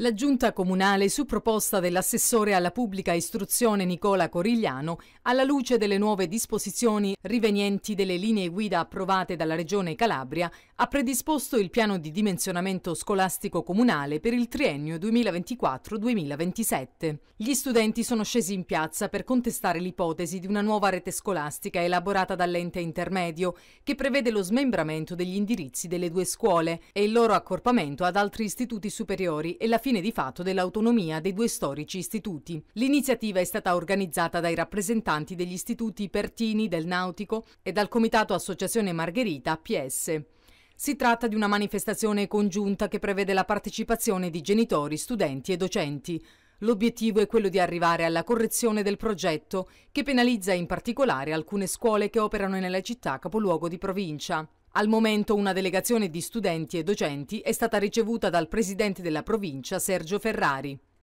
La giunta comunale, su proposta dell'assessore alla pubblica istruzione Nicola Corigliano, alla luce delle nuove disposizioni rivenienti delle linee guida approvate dalla Regione Calabria, ha predisposto il piano di dimensionamento scolastico comunale per il triennio 2024-2027. Gli studenti sono scesi in piazza per contestare l'ipotesi di una nuova rete scolastica elaborata dall'ente intermedio, che prevede lo smembramento degli indirizzi delle due scuole e il loro accorpamento ad altri istituti superiori e la fine di fatto dell'autonomia dei due storici istituti. L'iniziativa è stata organizzata dai rappresentanti degli istituti Pertini del Nautico e dal Comitato Associazione Margherita PS. Si tratta di una manifestazione congiunta che prevede la partecipazione di genitori, studenti e docenti. L'obiettivo è quello di arrivare alla correzione del progetto, che penalizza in particolare alcune scuole che operano nella città capoluogo di provincia. Al momento una delegazione di studenti e docenti è stata ricevuta dal presidente della provincia Sergio Ferrari.